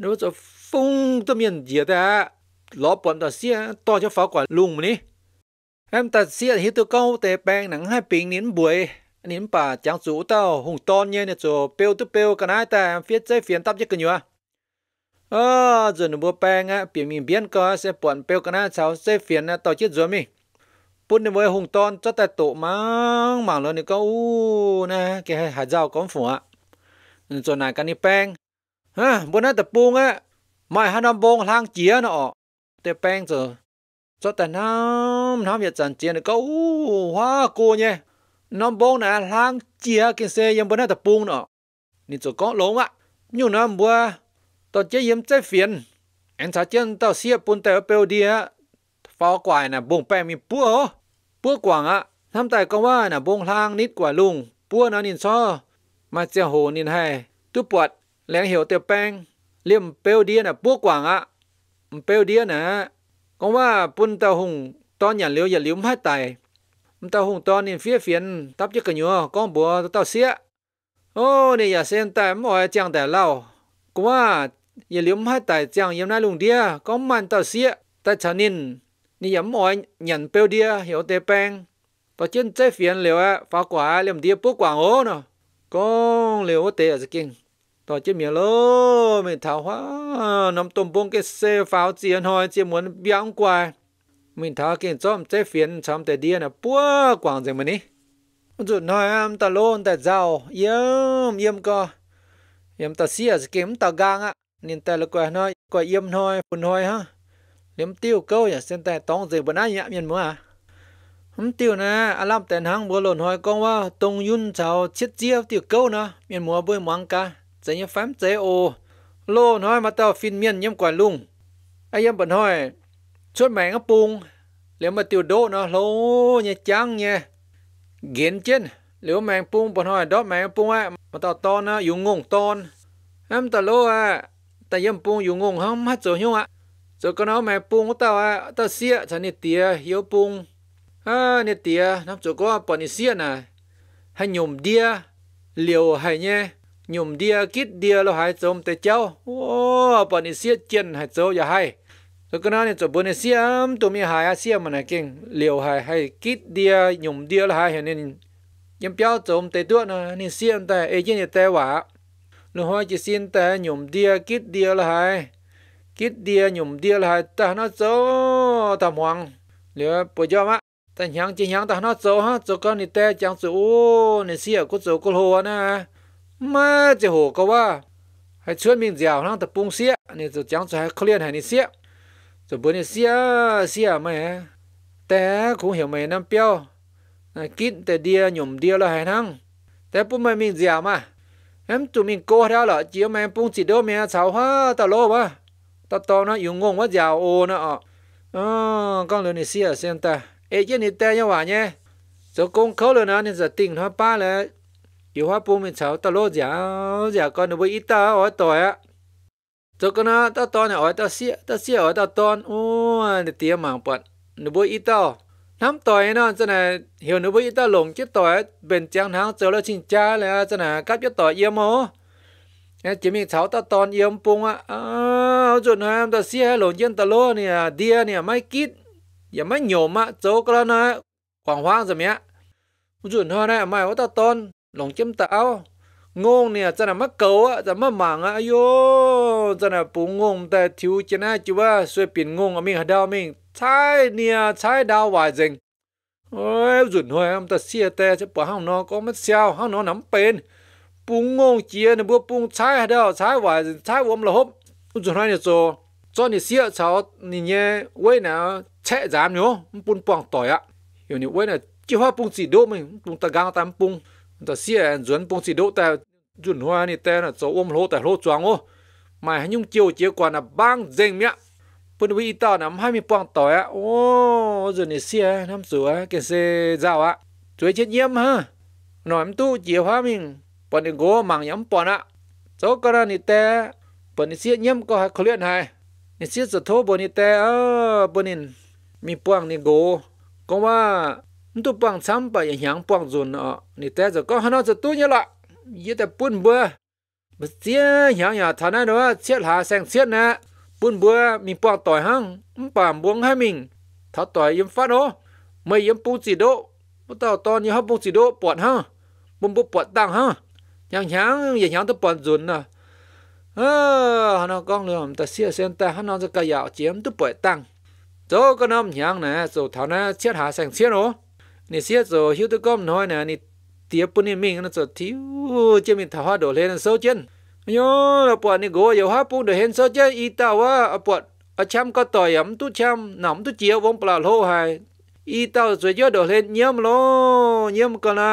นึกว่าจะฟุ้งตะเมียนเจียแต่ล้อปอมตัดเสียต่อจะฟ้ากว่าลุงมันนี่เอ็มตัดเสียฮิตตัวเก้าแต่แปลงหนังให้ปิงนิ้นบวยนิ้นป่าจางสูเต้าหงตอนเนี่ยเนี่ยจะเปียวตัวเปียวกันไอ้แต่เฟียดใจเฟียนตับยักกันอยู่อ่ะเออจนบัวแปลงอ่ะเปลี่ยนมีเบี้ยนก็เสียปอนเปียวกันไอ้ชาวเสียเฟียนนะต่อชิดจวมีปุ่นในเว้ยหงตอนจะแต่โตมั้งหมังเลยนี่ก็อู้นะแกหาเจ้าก้อนฝัวจนนานกันนี่แป้งฮะบนนั้นแต่ปูงอ่ะไม่ฮันนำบงทางเจียเนาะแต่แป้งเจอจะแต่น้ำน้ำอย่าจันเจียนี่ก็อู้ว้ากูเนี่ยน้ำบงน่ะทางเจียกินเซยังบนนั้นแต่ปูงเนาะนี่จะก้อนหลงอ่ะอยู่น้ำบัวตอนเจียยิ้มใจเฟียนแอนชาเจียนเต่าเสียปุ่นแต่เปลเดียฟอกวายนะบงแป้งมีปัวปัวกว่างอะทำแต่ก็ว่านะบงทางนิดกว่าลุงปัวนะนินซอมาเจ้าโหนินให้ตุปวดแหลงเหี่ยวเตียวแป้งเลี่ยมเปลวเดียนะปัวกว่างอะเปลวเดียนะก็ว่าปุ่นตาหุงตอนอย่าเลี้ยวอย่าเลี้ยวไม่ตายมันตาหุงตอนนินเฟี้ยเฟียนทับยักกันอยู่ก้องบัวเต่าเสีย โอ้เนี่ยอย่าเส้นแต่ไม่อยจังแต่เล่าก็ว่าอย่าเลี้ยวไม่ตายจังย่งน่าลุงเดียก็มันเต่าเสียแต่ชานิน你也莫人标的晓得病，到现在烦了啊，发卦了的不管我呢，讲了我得是劲，到这面咯，没桃花，那么东风给射发箭开，这门变怪，没桃给咱这烦咱得的呢，不管怎么呢，就那样打乱打造，也也个，也打死是给我们打 gang 啊，你带了过来，过来也开，分开哈。liếm tiêu câu nhà sen tại tông dây bữa nay nhạ miền mua à? hôm tiêu nè à làm tên hàng bữa lồn hỏi con wa tung yun chào chết chia tiêu câu nè miền mua bơi mắng cá, dây như phám chế ô lô nói mà tao phim miền nhâm quản lung ai em bận hỏi chốt mày ngắp bung liếm mà tiêu đô nó lô nhà chăng nha ghiền chân, liễu mèn bung bận hỏi đó mèn bung á à? mà tao to nè dùng ngùng ton em tao lô à tại em bung dùng ngùng không hết rồi nhung ạ à? rồi con áo mẹ bung tao à tao xia chẳng nè tía hiếu bung à nè tía nó chỗ có bọn nè xia nè hay nhổm đia liều hay nhé nhổm đia kít đia lo hay chôm tê cháu ô bọn nè xia chân hay cháu giờ hay rồi con áo nè chỗ bọn nè xia tụi mi hay à xia mà nè kinh liều hay hay kít đia nhổm đia lo hay hiện nên yếm béo chôm tê tuốt nè nè xia tê ấy chứ nè tê quả nó hoa chỉ xin tê nhổm đia kít đia lo hay kít dia nhum dia là ta nó zo ta muang lửa bờ cho má ta nhang chỉ nhang ta nó zo ha zo con đi te chẳng zo nít xia cút zo cút hồ na má chỉ hồ có wa hay chuyên mình dẻo nó tập bung xia nít zo chẳng zo hay clean hay nít xia zo bữa nít xia xia mày te cũng hiểu mày năm piao kít te dia nhum dia là hay năng te bốn mày mình dẻo mà em tụi mình cô ra là chiếu mày bung chỉ đâu mày cháu hoa ta lô mà ta to nó dùng ngôn quá giàu ô nó ọ ờ con lừa này xia à, xem ta ê chứ này ta như vậy nhé số công khấu lừa nó nên giờ tình hoa ba là yêu hoa bu mình cháu ta lô giàu giàu con nó với ít ta ở tuổi á cho con nó ta to này ở ta xia ta xia ở ta to ôi, để tía mảng bận nó với ít ta năm tuổi nó cho này hiểu nó với ít ta lồng chứ tuổi bên trang tháng chờ nó chinh cha là cho này cắt cho tuổi yếm mồ chỉ mình cháu ta tòn yếm bung á à chuẩn em ta xe lộn chân ta lô nè đia nè mai kít giờ mai nhổ mà cháu cái nó quảng hoang rồi mẹ chuẩn hơn này mai ta tòn lộn chân tao ngôn nè cho là mắc cầu á cho mắc mảng á yo cho là bù ngôn ta thiếu chân á chú á xuôi biển ngôn ở mình hạt đào mình trái nè trái đào hoài rình ôi chuẩn hơn em ta xe tè chứ bỏ hông nó có mất sao hông nó nắm bên bung ngong chia nè bữa bung trái hay đâu trái vài trái vòng là hốp chúng nói là cho cho nè xia cháu nè nhé quê nào chạy giảm nhớ bung bằng tỏi ạ hiểu nè quê nào chỉ hoa bung chỉ đỗ mình bung ta gang tam bung ta anh duyên bung chỉ đỗ ta duyên hoa nè ta là cháu ôm lỗ ta lỗ choáng ô mà hãy nhung chiều chia quả là bang dèn miệng bên vị ta nằm hai mươi bằng tỏi ạ ô rồi nè xia năm sửa cái xe dao ạ chuối chết nhiễm ha nói em tu chìa hoa mình ปนิโกมังยำปอนะโจกรณีแต่ปนิเสียยำก็ให้เคลื่อนให้นิเสียสะโทบนิแต่เออปนินมีปวงนิโกก็ว่ามันตุปังซ้ำไปอย่างหยางปวงจุนอ่ะนี่แต่จะก็ฮันเอาจะตู้เนี่ยละยี่แต่ปุ่นเบื่อบ่เสียหยางอย่าทานะเด้อเสียหาแสงเสียนะปุ่นเบื่อมีปวงต่อยหังมันป่ามบวงให้มิงถ้าต่อยยิมฟ้าโนไม่ยิมปูจิโดบ่ต่อตอนนี้เฮาปูจิโดปวดฮะบ่บ่ปวดตังฮะยังยังยังยังตัวปอนจุนนะเออฮันเอากล้องเรือมแต่เสียเส้นแต่ฮันเอาจะกระยาวเจียมตัวป่วยตังโจก็น้ำยังนะโจเท่านะเชียดหาแสงเชียดโอนี่เสียโจหิวตัวก้มน้อยนะนี่เตียปุ่นนี่มิงนะโจทิวเจียมินถ้าว่าโดดเลยนะโซเจนโย่เราปวดนี่โกอยู่ห้าปุ่นเดี๋ยวเห็นโซเจนอีตาว่าปวดอาช้ำก็ต่อยำตุ้ช้ำหนำตุ้เจียววงปลาโลหายอีตาสวยเยอะโดดเลยเยี่ยมโลเยี่ยมกันละ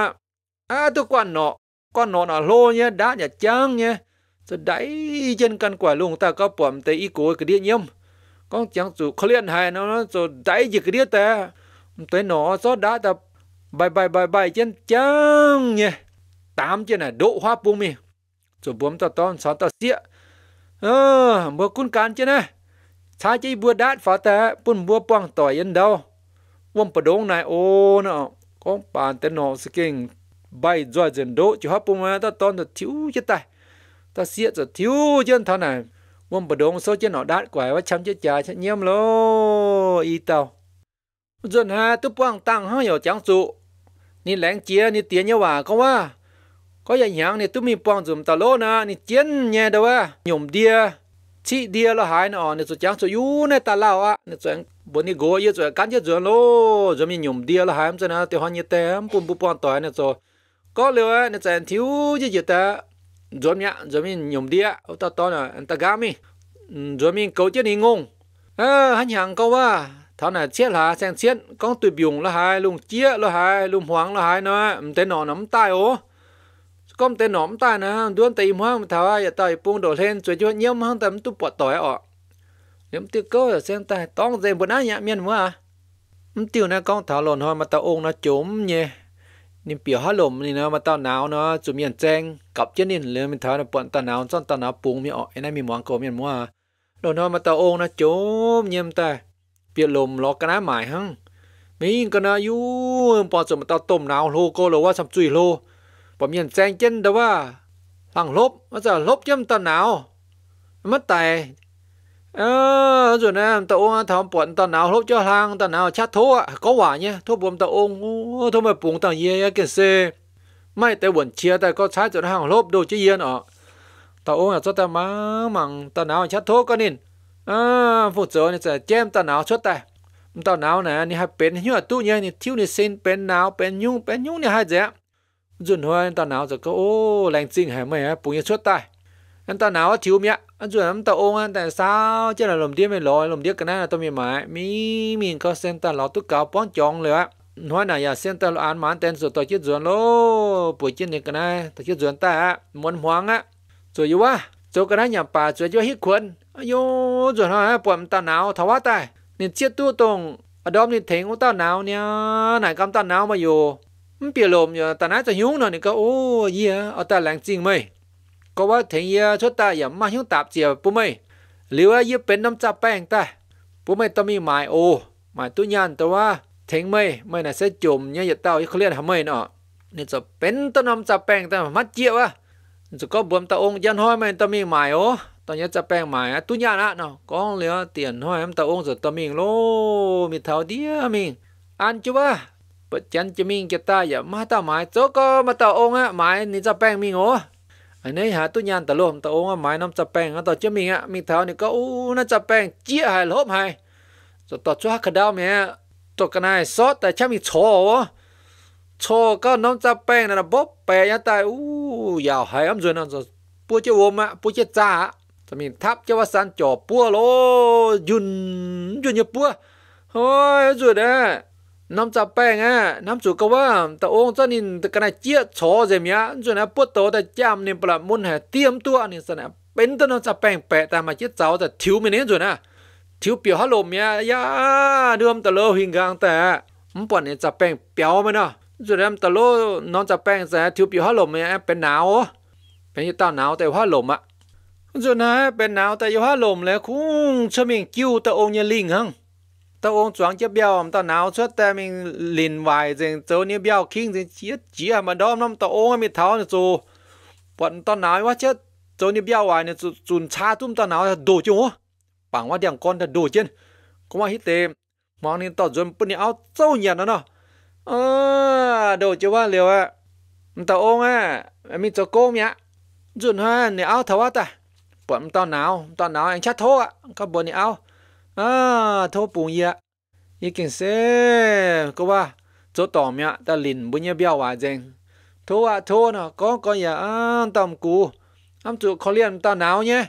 อาตัวกวนเนาะ con nó nó lô nhé đã nhà trang nhé rồi đẩy chân căn quả luôn ta có bẩm tay ý cố cái đĩa nhâm con chẳng chủ khó liên hài nó nó rồi đẩy gì cái đĩa ta tới nó gió đã ta bài bài bài bài chân trang nhé tám chân này độ hoa bùm mi rồi bùm ta to xóa ta xịa ờ bữa cún cán chân này xa chỉ bữa đát phá ta bún bữa quăng tỏi yên đâu quân bờ đống này ô nó con bàn tên nó sẽ kinh bay dọa dần đỗ cho hấp bùm ta tôn thật thiếu chết tay ta siết thật thiếu chân thằng này mông bà đống số chân nó đát quải và chăm chết cha chết nhem lo y tàu dần ha tu quang tăng hơi hiểu trắng trụ ni lãnh chia ni tiền nhau à không à có dạy nhàng ni tu mi quang dùm ta lô na ni chiến nhẹ đâu à nhổm đia chị đia lo hại nọ ni số trắng số yu này ta lao à ni số bọn ni gỗ yết số cắn chết rồi lô rồi mình nhổm đia lo hại em cho na tiêu hoa nhiệt tem bùm bùm toàn tỏi ni số có lừa nó chẳng thiếu gì gì ta rồi nhá rồi mình nhầm đi á ta to là anh ta gam mi rồi mình cầu chết đi ngung à ờ, hắn hàng câu à thảo này chết là sang chết con tụi biùng là hai lùng chia là hai lùng hoàng là hai nó tên nó nắm tay ô con tên nó nắm tay nó đuôn tay hoang thảo ai tay buông đổ lên rồi cho nhiễm hăng tầm tụi bọt tỏi ọ nhiễm tiêu câu là sang tay tông dây bữa nãy nhá miên mua à tiêu này con thảo lồn hoa mà tao ôn nó chốn nhé นิ่เปียวฮัลมนี่เนาะมาต้าหนาวเนาะจุเมียนแจ้งกับเจนินเลยมันท้าในปะนต้าหนาวจ้อนตาหนาวปุงมีออกไอ้นั่นมีหมองโกมีหมวงโดนเนาะมาต้าโองนะโจมเยี่ยมแต่เปียลมล็อกกระน้าหมายฮั่งมีกันนะยูปอนจมาต้าต้มหนาวโลโก้หรือว่าสัมจุยโลปอมียนแจ้งเจนแต่ว่าหลังลบมาจะลบเยี่ยมตาหนาวมันแต่ ờ rồi nè tao ôm thằng bọn tao nào lúc cho hàng tao nào chát thố ạ có quả nhé thố buồn tao ôm thố mà buồn tao gì cái xe mai tao buồn chia tao có trái cho nó hàng lúc đồ chứ yên ọ tao ôm cho tao má mằng tao nào chát thố con nín à phụ trợ này sẽ chém tao nào xuất tay tao nào nè ni hai bên như là tu nhé ni thiếu này xin bên nào bên nhung bên nhung ni hai dẻ rồi thôi tao nào rồi có ô lành xinh hả mày á bùn xuất tay anh ta nào thiếu mía anh chủ anh ta ôn anh tại sao chứ là lồng tiếc mình lỗi lồng tiếc cái này là tôi mình mãi mi mình có xem ta lo tức cao bón chọn rồi á nói này giờ xem ta lo ăn mán tên rồi tôi chết ruộng lô buổi trên này cái này tôi chết ruộng ta á muốn hoang á rồi yêu á rồi cái này nhà bà rồi cho hít quần ayo rồi nó bọn ta nào tháo ta nên chết tu tông ở đó thì thấy của ta nào nha này cam ta nào mà vô mày. ก็ว่าถึงเยชดตาอย่ามาหิ้วตับเจียปุ่มไม่หรือว่ายึบเป็นน้ำจับแป้งแต่ปุ่มไม่ต้องมีหมายโอ หมายตุ้ยานแต่ว่าถึงไม่ไม่น่ะเสจมเนี่ยอย่าเต้าเขาเลียนทำไม่เนาะนี่จะเป็นต้นน้ำจับแป้งแต่มัดเจียวะจะก็บวมตาองยันห้อยไม่ต้องมีหมายโอตอนนี้จะแป้งหมายตุ้ยานะเนาะก้องเหลือเตียนห้อยมตาองจะตมิงโล มีเท้าเดียวมิงอันจูว่าปัจจันจะมิงกตตาอย่ามาตาหมายโจก็มาตาองอะหมายนี่จะแป้งมิงโออันนี้หาตุยานตะลมตะโอ้มาหมายน้ำจับแป้งอันต่อเจ้ามีอ่ะมีเท้านี่ก็อู้น่าจับแป้งเจี๊ยหายลบหายจอต่อชั่วขดาวเมียตกกันไยซอสแต่ช่ามีโชว์โชว์ก็น้ำจับแป้งนั่นะบ๊อบแปะยันตายอู้ยาวหายอ้ำจนนั่นจะปูวเจ้าวมอ่ะปูวเจ้าจ้าจะมีทับเจ้าวสันจ่อปัวโลยุนยุนเยปัวเฮ้ยจุนเด้น้ำจับแป้งอ่ะน้ำจุกก็ว่าแต่องค์เจ้านินตะกันเจี๊ยชอเจียมยะจนนะปวดโตแต่จามเนี่ยปลหมุนแห่เตรียมตัวนี่สนะเป็นต้นน้ำจับแป้งแปะตามมาเจี๊ยเจ้าแต่ทิวไม่เนี้ยจนนะทิวเปียวฮัลโหลเมียยาเดิมตะโลหิงกลางแต่มันปวดเนี่ยจับแป้งเปียวไหมเนาะจนนั้ตะโลน้องจับแป้งแต่ทิวเปียวฮัลโหลเมียเป็นหนาวเป็นยี่ต้าหนาวแต่ฮัลโหลอ่ะจนนะเป็นหนาวแต่ยี่ฮัลโหลแล้วคุ้งเชมิงกิ้วแต่องค์ยลิงฮัง tao ông choáng chết béo tao nào xuất ta mình liền vài rằng tao nếu béo kinh rằng chết chỉ mà đó nó tao ông mình tháo nữa rồi bọn tao nào quá chết tao nếu béo vài nữa chun cha tụm tao nào đồ chứ hả bằng quá đằng con ta đồ chứ có mà hít tê mà nên tao dồn bữa này áo sâu nhạt nó nó ờ đồ chứ quá liều à tao ông à mình cho cô nhá dồn ha này áo tháo ta bọn tao nào tao nào anh chắc thô à các bọn này áo à thô bùn ya ý kiến xe cô ba chỗ tỏ mẹ ta lìn bún nhá béo hòa dành thô à thô nó có có ya ăn cú ăn chủ khó liền ta nào nhé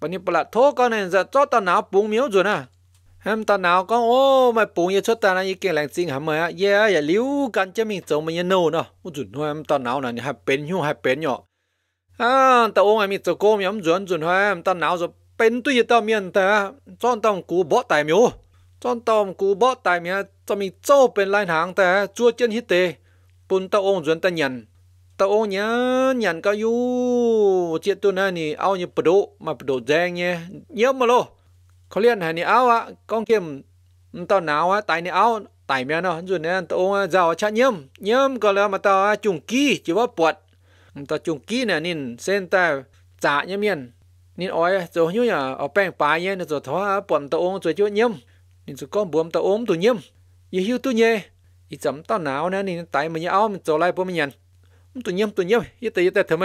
bà nhị bà thô con này giờ cho ta nào bùn miếu rồi nè em ta nào con ô mày bùn ya ta này ý kiến lành xin hả mày á ya liu cần cho mình chống mình nô nó ô chuẩn thôi em ta nào này hai bên nhau hai bên nhỏ à ta ôm em mình cho cô mình em chuẩn chuẩn thôi em ta nào rồi bên tôi tao miền ta chọn tao cú bỏ tài miếu chọn tao cú bỏ tài miếu cho mình châu bên lai hàng ta chua chân hít tê bún tao ông duyên ta nhận tao ông nhá nhận cao u, chuyện tôi này nè ao như đồ mà đồ giang nhé nhớ mà lo có liên hệ nè áo á con kiếm tao nào á tại nè áo tại miền nó rồi nè tao ông giàu chát nhâm nhâm còn là mà tao trùng kí chỉ có bọt tao trùng kí nè nên sen ta trả nhâm miền นี่อ้อยตัวยุ่ยอ่ะเอาแป้งปลายเนี่ยตัวท้อปนตะองตัวจุ่ยิ่มนี่ตัวก้อนบวมตะอมตัวยิ่มยี่หิวตัวเนี่ยอีจำต้าหนาวนะนี่ไตมันยาวมันตัวไรพวกมันยันมันตัวยิ่มตัวยิ่มยี่ตียี่แต่ทำไม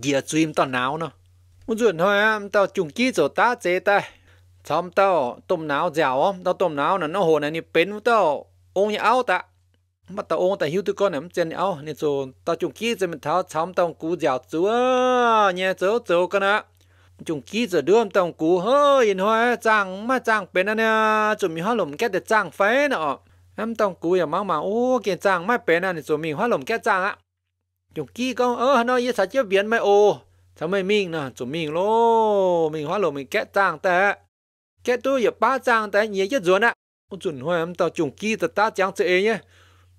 เดี๋ยวจุ่มต้าหนาวเนาะมันจุ่มท้อตัวจุ่มกี้ตัวตาเจตาทำตัวต้มหนาวเจ้าตัวต้มหนาวน่ะน้องโหน่ะนี่เป็นตัวองยาวตามาตาองแต่หิวตัวก้อนเนี่ยมันเจนเอาเนี่ยตัวตัวจุ่มกี้จะมันเท้าทำตัวกูเจ้าจัวเนี่ยเจ้าเจ้ากันนะ chúng ký giờ đưa tông cú hơi yên hoa chẳng mà chẳng bên anh nè chúng mình hoa lồng cái để chẳng phải nữa em tông cú giờ mang mà ô kiện chẳng mà bên anh chúng mình hoa lồng cái chẳng á chúng ký con ơ nó yên sao chưa biến mà ô sao mày mình nè chúng mình lô mình hoa lồng mình cái chẳng tệ cái tôi giờ ba chẳng tệ nhiều nhất rồi á chuẩn hoa em tao chúng ký tao ta chẳng chơi nhé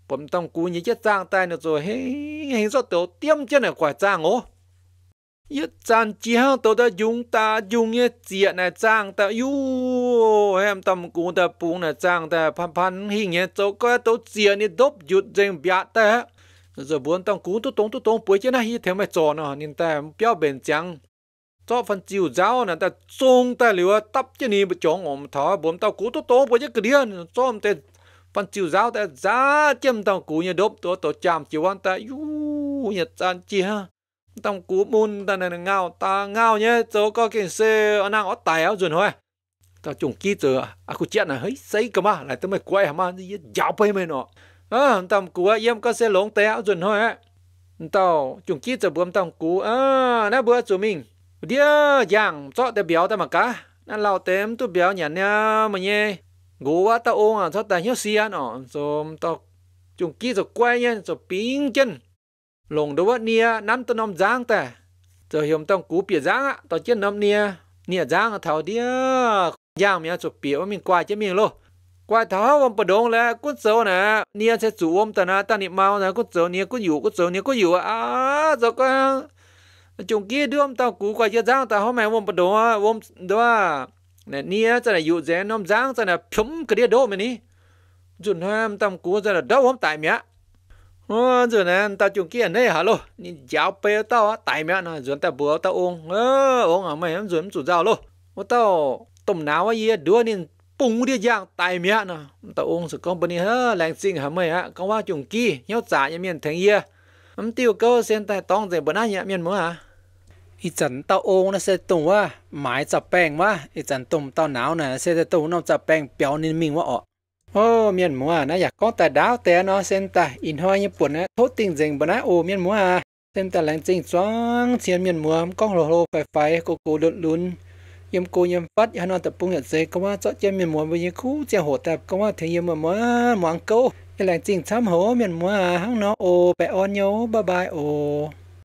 bấm tông cú nhiều nhất chẳng tệ nữa rồi hết hết rất tiểu tiêm chân này quả chẳng ô 一站之后到的用大用一节呢，涨的哟，hem tâm cú ta bung này 涨的 pan pan hình nhé, chỗ cái tổ chia này đốt yut rèn bia ta, giờ buồn tâm cú tu tông tu tông bối chứ này hi theo mày tròn nên ta béo bền trắng, cho phần chiều giáo này ta trông ta liều tấp chứ này bị chóng ổm thở, buồn tâm cú tu tông bối chứ cái điên, cho ông ta phần chiều giáo ta giá chém tâm cú như đốt tổ tổ chạm chiều anh ta, yu nhật tan chi tông cú bùn ta nè ngao ta ngao nhé chỗ có cái xe ở ăn ở tài áo dùn thôi ta chung kia từ à cô chết này hấy xây cơ mà lại tới mày quay hả mà dạo bay mày nọ à tông cú em có xe lóng té áo dùn thôi tao chung kia từ bướm tông cú à nãy bữa chúng mình dia giang cho để béo ta mà cả nãy lao tém tu béo nhảy nha mà nhé gú tao ôm à cho ta hiếu xia nọ rồi tao chung kia rồi quay nhé rồi pin chân lồng đâu nia nắn tao nom giang ta giờ hiểm tao cú bịa giang á tao chết nom nia nia giang thảo đĩa giang miếng chụp bịa mình qua chứ miếng luôn qua thảo ông bờ đông là cút sâu nè nia sẽ chủ ông ta nè ta niệm mau nè cút sâu nia cút dụ cút sâu nia cút dụ à giờ con chúng kia đưa tao cú qua chứ giang tao hôm nay ông bờ đông ông đó nia sẽ là dụ dễ nom giang sẽ là phúng cái đĩa đô ní chuẩn ham tao cú sẽ là đâu ông tại miếng rồi ờ, nè ta chung kia này hả lô nhìn giáo bê tao á tại mẹ nó rồi ta bữa tao uống ờ uống à mày em rồi em chủ giao lô ô tao tôm nào á đứa nên bùng đi giang tại mẹ nó tao uống sự công bên hả lành sinh hả mày á công qua chung kia nhau trả nhà miền thành kia em tiêu cơ xem tại tông rồi bữa nay nhà miền mới hả อีจันเต้าโองนะเสตุว่าหมายจับแป้งว่าอีจันตุ่มเต้าหนาวนะเสตุนอกจับแป้งเปียวนินมิงว่าออก ô miền múa nó giặc có ta đáo té nó sen ta in hoa như buồn á thốt tình dành bữa nãy ô miền múa à sen ta lạnh chính xoáng chiến miền múa con lồ lồ phải phải cô cô lụn lún yếm cô yếm phát hắn nó tập trung nhận dây có mà chọn chiến miền múa với những khu chia hồ tập có mà thấy yếm mà múa món câu cái lạnh chính chăm hố miền múa à hắn nó ô bé on bye bye ô